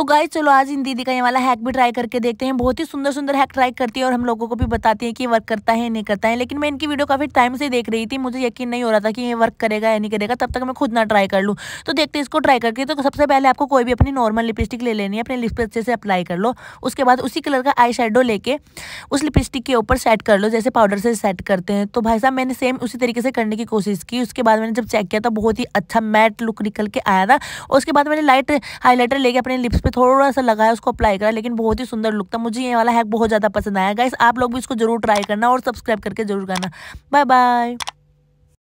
तो गाय चलो आज इन दीदी का ये वाला हैक भी ट्राई करके देखते हैं बहुत ही सुंदर सुंदर हैक ट्राई करती है और हम लोगों को भी बताती है कि वर्क करता है नहीं करता है लेकिन मैं इनकी वीडियो काफ़ी टाइम से देख रही थी मुझे यकीन नहीं हो रहा था कि ये वर्क करेगा या नहीं करेगा तब तक मैं खुद ना ट्राई कर लूँ तो देखते इसको ट्राई करके तो सबसे पहले आपको कोई भी अपनी नॉर्मल लिपस्टिक ले लेनी है अपने लिप अच्छे से अप्लाई कर लो उसके बाद उसी कलर का आई लेके उस लिपस्टिक के ऊपर सेट कर लो जैसे पाउडर से सेट करते हैं तो भाई साहब मैंने सेम उसी तरीके से करने की कोशिश की उसके बाद मैंने जब चेक किया तो बहुत ही अच्छा मैट लुक निकल के आया था उसके बाद मैंने लाइट हाईलाइटर लेके अपने लिप्स पर पे थोड़ा सा लगाया उसको अप्लाई करा लेकिन बहुत ही सुंदर लुक था मुझे ये वाला हैक बहुत ज़्यादा पसंद आया गाइस आप लोग भी इसको जरूर ट्राई करना और सब्सक्राइब करके जरूर करना बाय बाय